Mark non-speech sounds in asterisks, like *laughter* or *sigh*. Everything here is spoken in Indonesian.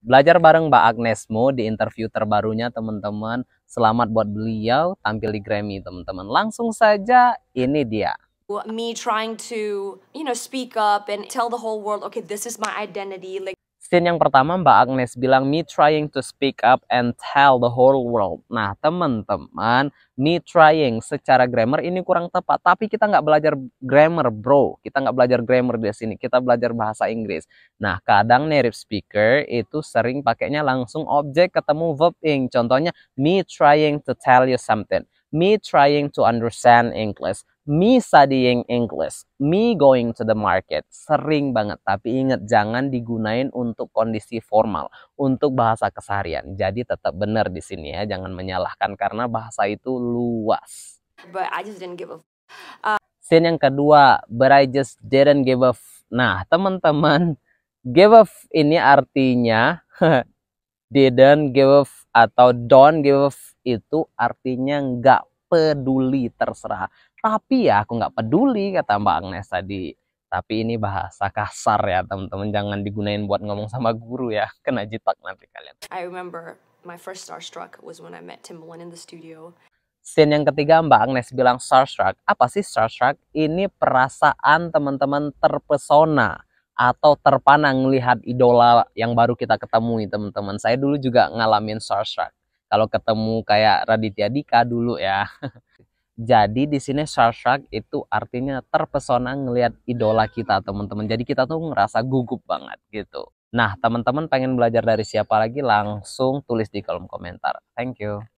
Belajar bareng Mbak Agnes Mo di interview terbarunya teman-teman. Selamat buat beliau tampil di Grammy teman-teman. Langsung saja ini dia. Me trying to, you know, speak up and tell the whole world, okay, this is my identity. Like Scene yang pertama Mbak Agnes bilang me trying to speak up and tell the whole world. Nah teman-teman me trying secara grammar ini kurang tepat. Tapi kita nggak belajar grammar bro. Kita nggak belajar grammar di sini. Kita belajar bahasa Inggris. Nah kadang native speaker itu sering pakainya langsung objek ketemu verb ing. Contohnya me trying to tell you something me trying to understand English, me studying English, me going to the market. Sering banget, tapi ingat jangan digunain untuk kondisi formal, untuk bahasa keseharian. Jadi tetap benar di sini ya, jangan menyalahkan karena bahasa itu luas. But I just didn't give a uh... Scene yang kedua, but I just didn't give up. Nah, teman-teman, give up ini artinya *laughs* didn't give up atau don't give up itu artinya nggak peduli terserah. Tapi ya aku nggak peduli kata Mbak Agnes tadi. Tapi ini bahasa kasar ya teman-teman jangan digunain buat ngomong sama guru ya kena jitak nanti kalian. I remember my first starstruck was when I met Timbaland in the studio. Scene yang ketiga Mbak Agnes bilang starstruck. Apa sih starstruck? Ini perasaan teman-teman terpesona atau terpana ngelihat idola yang baru kita ketemui teman-teman. Saya dulu juga ngalamin starstruck kalau ketemu kayak Raditya Dika dulu ya. *laughs* Jadi di sini shark itu artinya terpesona ngelihat idola kita teman-teman. Jadi kita tuh ngerasa gugup banget gitu. Nah teman-teman pengen belajar dari siapa lagi langsung tulis di kolom komentar. Thank you.